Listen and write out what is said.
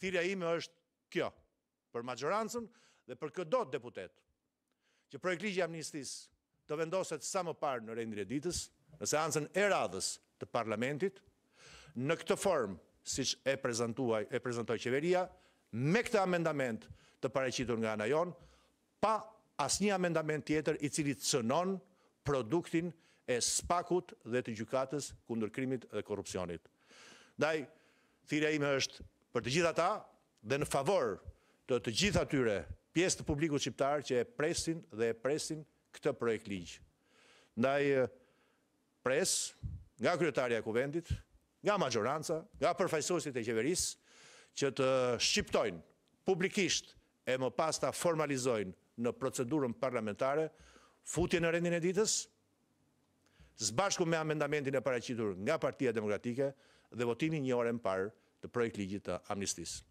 thirja ime është kjo, për majorancën dhe për të deputet, që projekt Ligjë amnistis të vendoset sa më parë në rejnë e ditës, në seancën e radhës të parlamentit, në këtë formë, si që e prezentoj qeveria, me këtë amendament të pareqitur nga anajon, pa asë një amendament tjetër i cili të sënon produktin e spakut dhe të gjukatës kundër krimit dhe korupcionit. Daj, thirja ime është për të gjitha ta dhe në favor të të gjitha tyre pjesë të publiku qiptarë që e presin dhe e presin këtë projekt ligjë. Ndaj pres, nga kryetarja kuvendit, nga majoranca, nga përfajsosit e qeveris, që të shqiptojnë publikisht e më pas të formalizojnë në procedurën parlamentare, futje në rendin e ditës, zbashku me amendamentin e paracitur nga partia demokratike dhe votimin një orën parë, the project Ligita amnesties.